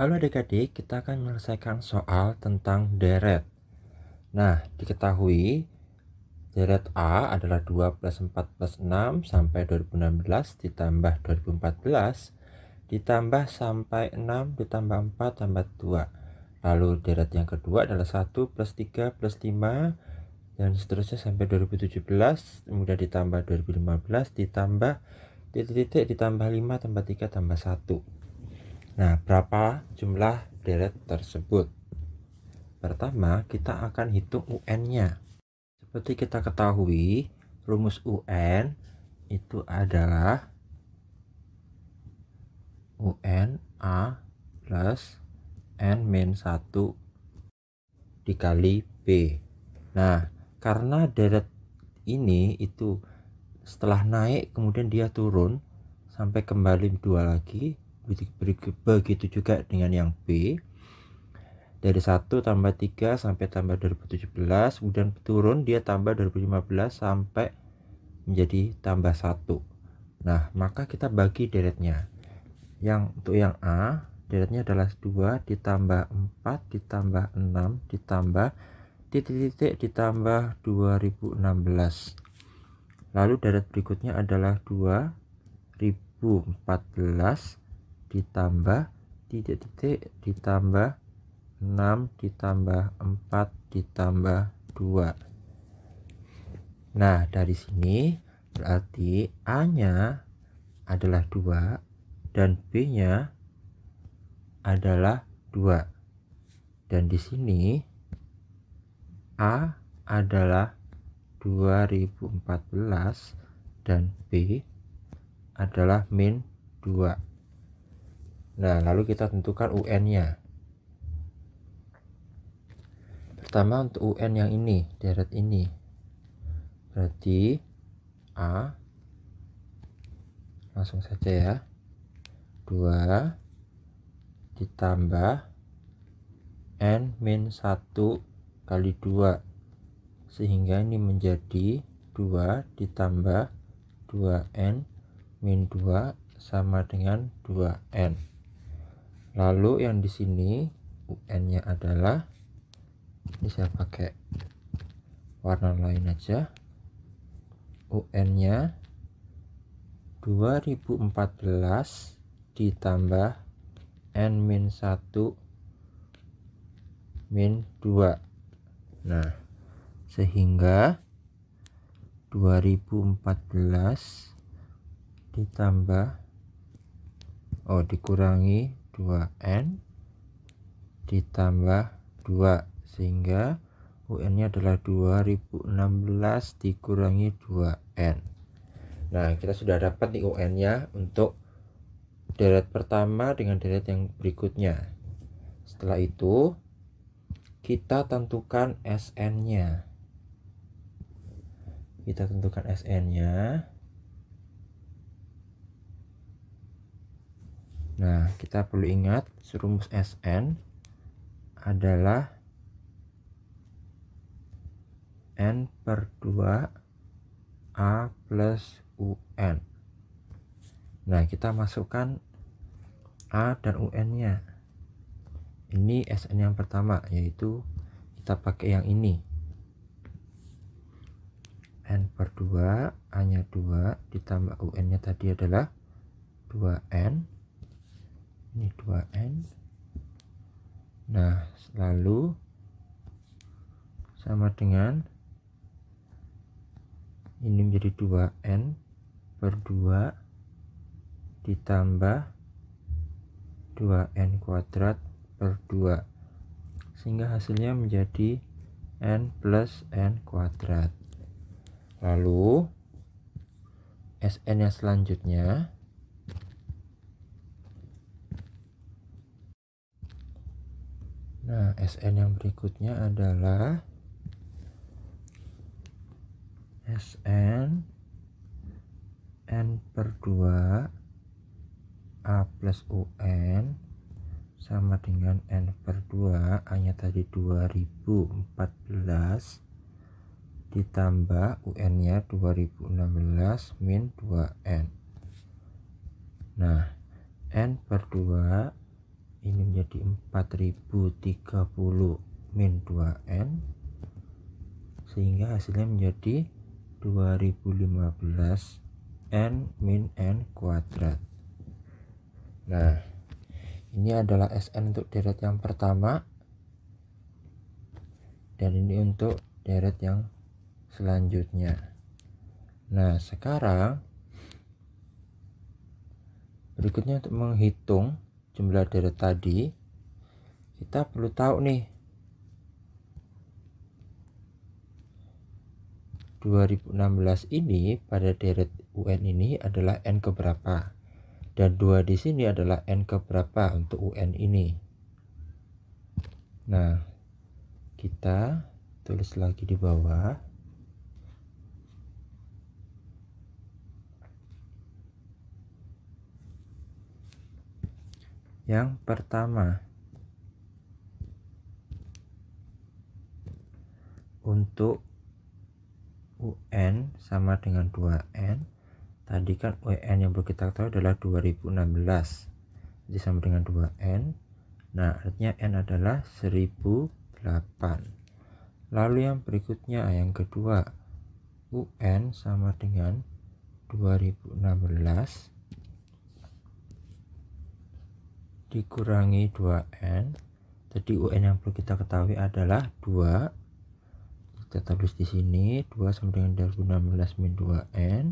Halo adik-adik, kita akan menyelesaikan soal tentang deret. Nah, diketahui deret A adalah 2 plus 4 plus 6 sampai 2016 ditambah 2014 ditambah sampai 6 ditambah 4 tambah 2. Lalu deret yang kedua adalah 1 plus 3 plus 5 dan seterusnya sampai 2017 kemudian ditambah 2015 ditambah titik-titik ditambah 5 tambah 3 tambah 1. Nah, berapa jumlah deret tersebut? Pertama, kita akan hitung UN-nya. Seperti kita ketahui, rumus UN itu adalah UN A plus N min 1 dikali B. Nah, karena deret ini itu setelah naik kemudian dia turun sampai kembali dua lagi begitu juga dengan yang B dari 1 tambah 3 sampai tambah 2017 kemudian turun dia tambah 2015 sampai menjadi tambah 1 nah maka kita bagi deretnya yang untuk yang A deretnya adalah 2 ditambah 4 ditambah 6 ditambah titik-titik ditambah 2016 lalu deret berikutnya adalah 2014 ditambah titik-titik ditambah 6 ditambah 4 ditambah 2 Nah dari sini berarti A nya adalah 2 dan B nya adalah 2 dan di sini A adalah 2014 dan B adalah min 2 Nah, lalu kita tentukan UN-nya. Pertama untuk UN yang ini, deret ini. Berarti A langsung saja ya. 2 ditambah N min 1 kali 2 sehingga ini menjadi 2 ditambah 2N min 2 sama dengan 2N lalu yang di sini UN nya adalah ini saya pakai warna lain aja UN nya 2014 ditambah N min 1 min 2 nah sehingga 2014 ditambah oh dikurangi 2N ditambah 2 sehingga UN-nya adalah 2016 dikurangi 2N nah kita sudah dapat nih UN-nya untuk deret pertama dengan deret yang berikutnya setelah itu kita tentukan SN-nya kita tentukan SN-nya Nah, kita perlu ingat rumus Sn adalah N per 2 A plus UN. Nah, kita masukkan A dan UN-nya. Ini Sn yang pertama, yaitu kita pakai yang ini. N per 2, A-nya 2, ditambah UN-nya tadi adalah 2N ini 2n nah selalu sama dengan ini menjadi 2n per 2 ditambah 2n kuadrat per 2 sehingga hasilnya menjadi n plus n kuadrat lalu Sn yang selanjutnya Nah, SN yang berikutnya adalah SN N per 2 A plus UN sama dengan N per 2 A nya tadi 2014 ditambah UN nya 2016 min 2N nah N per 2 A ini menjadi 4030 min 2n sehingga hasilnya menjadi 2015 n min n kuadrat nah ini adalah SN untuk deret yang pertama dan ini untuk deret yang selanjutnya nah sekarang berikutnya untuk menghitung jumlah deret tadi kita perlu tahu nih 2016 ini pada deret UN ini adalah N keberapa dan 2 di sini adalah N keberapa untuk UN ini nah kita tulis lagi di bawah Yang pertama, untuk UN sama dengan 2N tadi kan UN yang perlu kita ketahui adalah 2016 jadi sama dengan 2N nah artinya N adalah 1008 lalu yang berikutnya yang kedua UN sama dengan 2016 dikurangi 2n jadi UN yang perlu kita ketahui adalah 2 kita tulis di sini 2 sama dengan 16 min 2n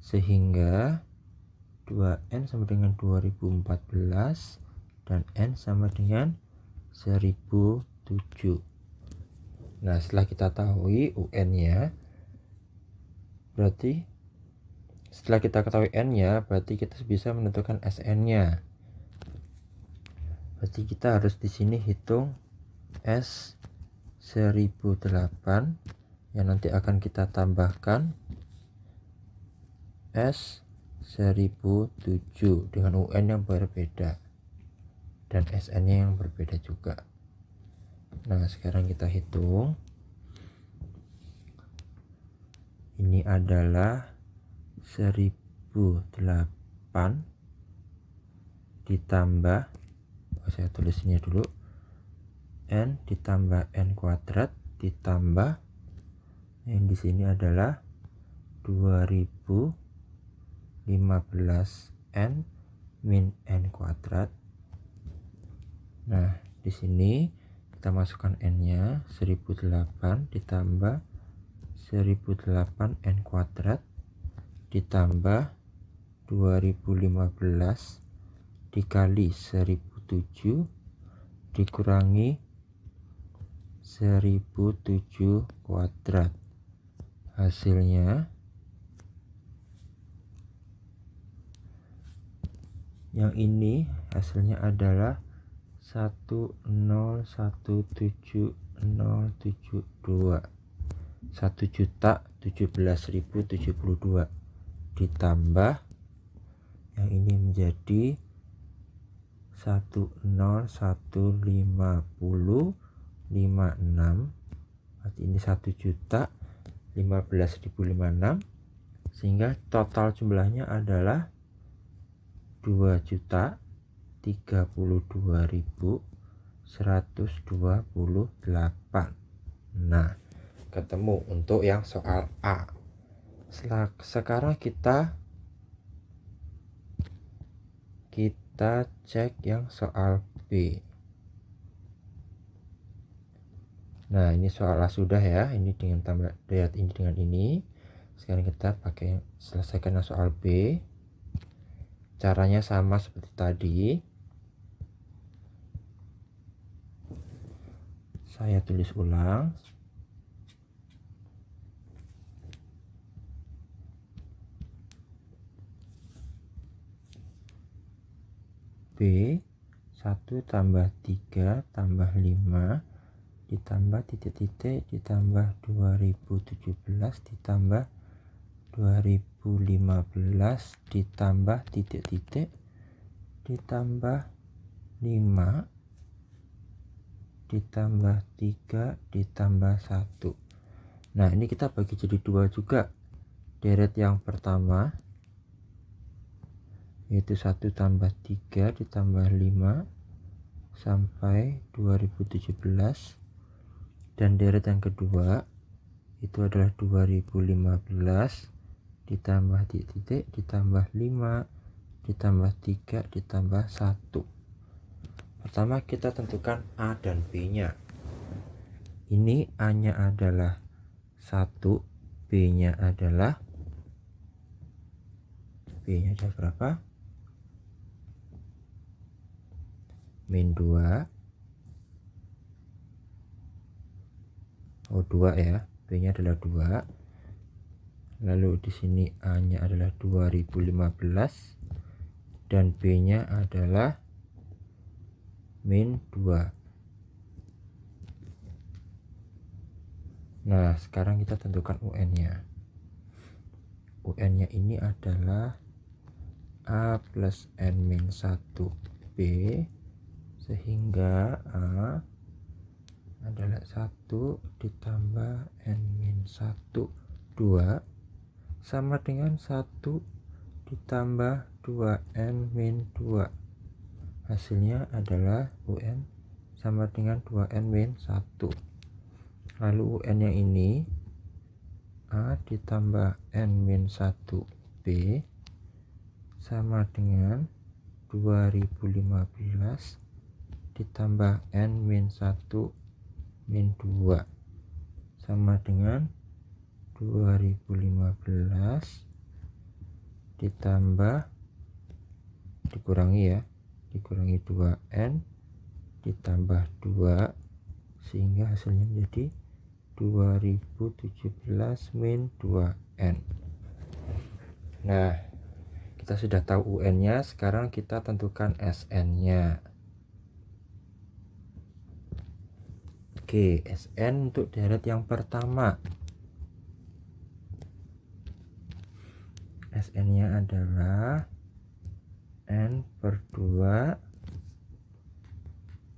sehingga 2n sama dengan 2014 dan n sama dengan 1007 nah setelah kita tahu UN nya berarti setelah kita ketahui n nya berarti kita bisa menentukan SN nya jadi kita harus di sini hitung S 1008 yang nanti akan kita tambahkan S 1007 dengan UN yang berbeda dan SN nya yang berbeda juga nah sekarang kita hitung ini adalah 1008 ditambah saya tulis ini dulu n ditambah n kuadrat ditambah yang di sini adalah 2015 n min n kuadrat nah di sini kita masukkan n nya 1008 ditambah 1008 n kuadrat ditambah 2015 dikali 1007 dikurangi 1007 kuadrat hasilnya 1007 yang ini hasilnya adalah 1017072 1 juta 17.072 ditambah yang ini menjadi 10150 56 berarti ini 1 juta 15.056 sehingga total jumlahnya adalah 2 juta 32.128 nah ketemu untuk yang soal A sekarang kita kita kita cek yang soal B nah ini soal A sudah ya ini dengan tambah lihat ini dengan ini sekarang kita pakai selesaikan yang soal B caranya sama seperti tadi saya tulis ulang B 1 tambah 3 tambah 5 ditambah titik-titik ditambah 2017 ditambah 2015 ditambah titik-titik ditambah 5 ditambah 3 ditambah 1 nah ini kita bagi jadi dua juga deret yang pertama yaitu 1 tambah 3 ditambah 5 sampai 2017 dan deret yang kedua itu adalah 2015 ditambah titik, titik ditambah 5 ditambah 3 ditambah 1 pertama kita tentukan A dan B nya ini A nya adalah 1 B nya adalah B nya ada berapa min 2 o 2 ya B nya adalah 2 lalu di sini A nya adalah 2015 dan B nya adalah min 2 nah sekarang kita tentukan UN nya UN nya ini adalah A plus N min 1 B sehingga A adalah 1 ditambah N-1 2 sama dengan 1 ditambah 2N-2 hasilnya adalah UN sama dengan 2N-1 lalu UN yang ini A ditambah N-1B sama dengan 2015 ditambah n min 1 min 2 sama dengan 2015 ditambah dikurangi ya dikurangi 2n ditambah 2 sehingga hasilnya menjadi 2017 min 2n nah kita sudah tahu un nya sekarang kita tentukan sn nya Oke, SN untuk deret yang pertama. SN-nya adalah N per 2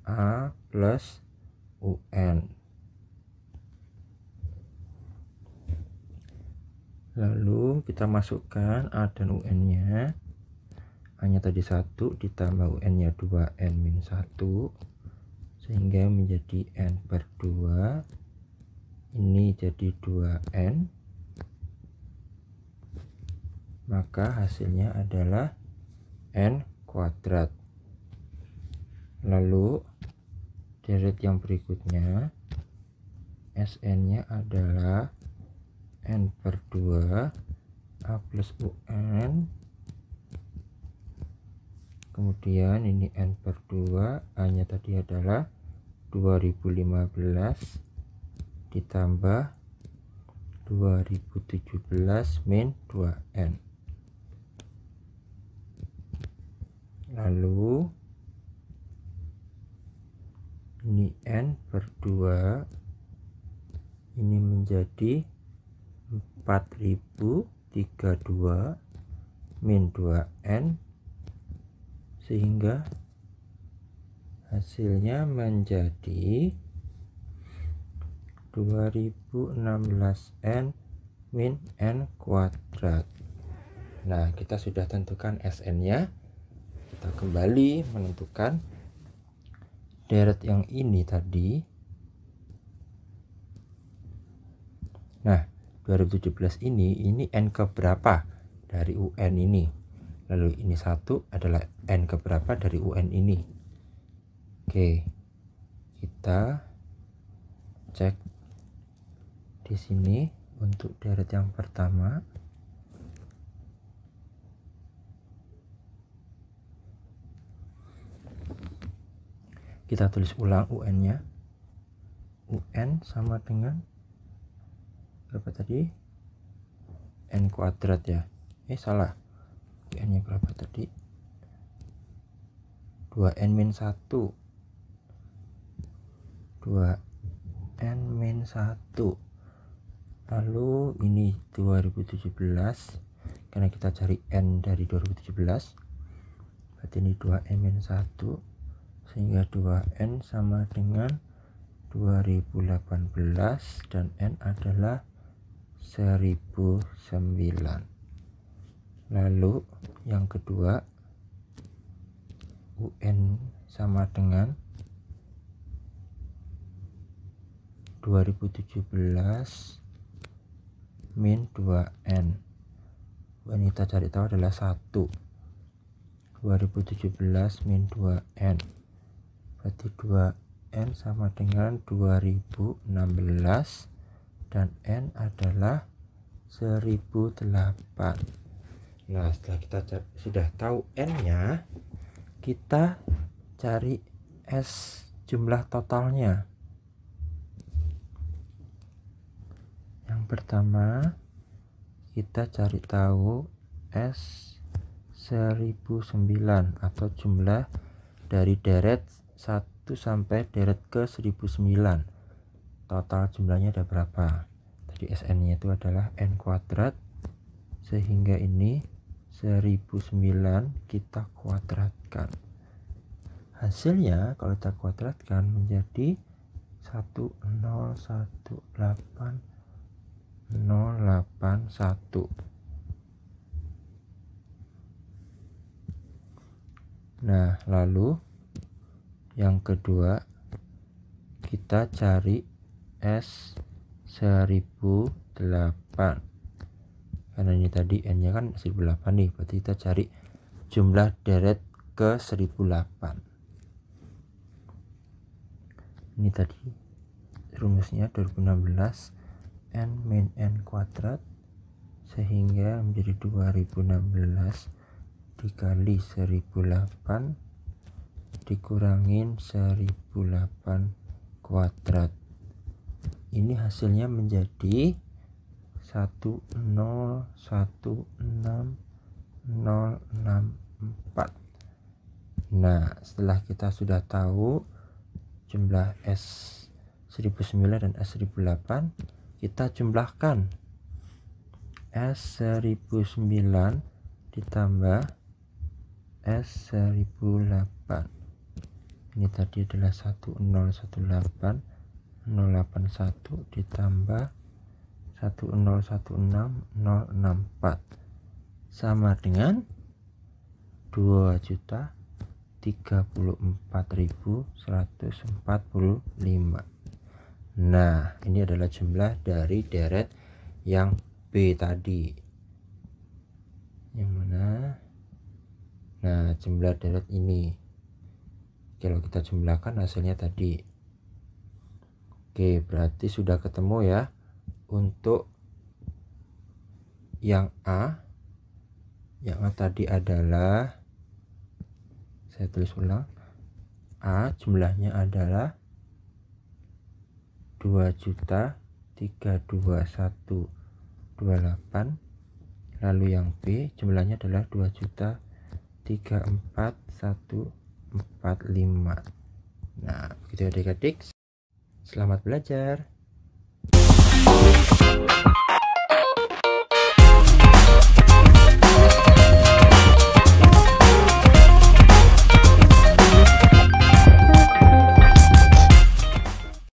A plus UN. Lalu kita masukkan A dan UN-nya. A-nya tadi 1 ditambah UN-nya 2N-1 sehingga menjadi N per 2 ini jadi 2N maka hasilnya adalah N kuadrat lalu deret yang berikutnya SN nya adalah N per 2 A plus UN kemudian ini N per 2 A nya tadi adalah 2 2015 ditambah 2017 min 2N lalu ini N per 2 ini menjadi 4032 min 2N sehingga hasilnya menjadi 2016n min n kuadrat nah kita sudah tentukan sn nya kita kembali menentukan deret yang ini tadi nah 2017 ini ini n ke berapa dari un ini lalu ini satu adalah n ke berapa dari un ini Oke, kita cek di sini untuk deret yang pertama. Kita tulis ulang UN-nya. UN sama dengan berapa tadi? N kuadrat ya. Eh salah. UN-nya berapa tadi? 2N-1 2 n min 1 lalu ini 2017 karena kita cari n dari 2017 berarti ini 2n min 1 sehingga 2n sama dengan 2018 dan n adalah 1009 lalu yang kedua UN sama dengan 2017 min 2n wanita cari tahu adalah 1 2017 min 2n berarti 2n sama dengan 2016 dan n adalah 1008 nah setelah kita sudah tahu n nya kita cari s jumlah totalnya pertama kita cari tahu S 1009 atau jumlah dari deret 1 sampai deret ke 1009 total jumlahnya ada berapa jadi SN nya itu adalah N kuadrat sehingga ini 1009 kita kuadratkan hasilnya kalau kita kuadratkan menjadi 1018 081 Nah, lalu yang kedua kita cari S 1008 karena ini tadi N nya kan 1008 nih berarti kita cari jumlah deret ke 1008 ini tadi rumusnya 2016 n min n kuadrat sehingga menjadi 2016 dikali 1008 dikurangin 1008 kuadrat ini hasilnya menjadi 1016064 nah setelah kita sudah tahu jumlah S1009 dan S1008 kita jumlahkan S 1009 ditambah S 1008 ini tadi adalah 1018 081 ditambah 1016064 sama dengan 2 juta 34.145 Nah, ini adalah jumlah dari deret yang B tadi. Yang mana? Nah, jumlah deret ini. Kalau kita jumlahkan hasilnya tadi. Oke, berarti sudah ketemu ya untuk yang A. Yang A tadi adalah saya tulis ulang. A jumlahnya adalah dua juta tiga dua satu dua delapan lalu yang B jumlahnya adalah dua juta tiga empat satu empat lima nah begitu ya, adik selamat belajar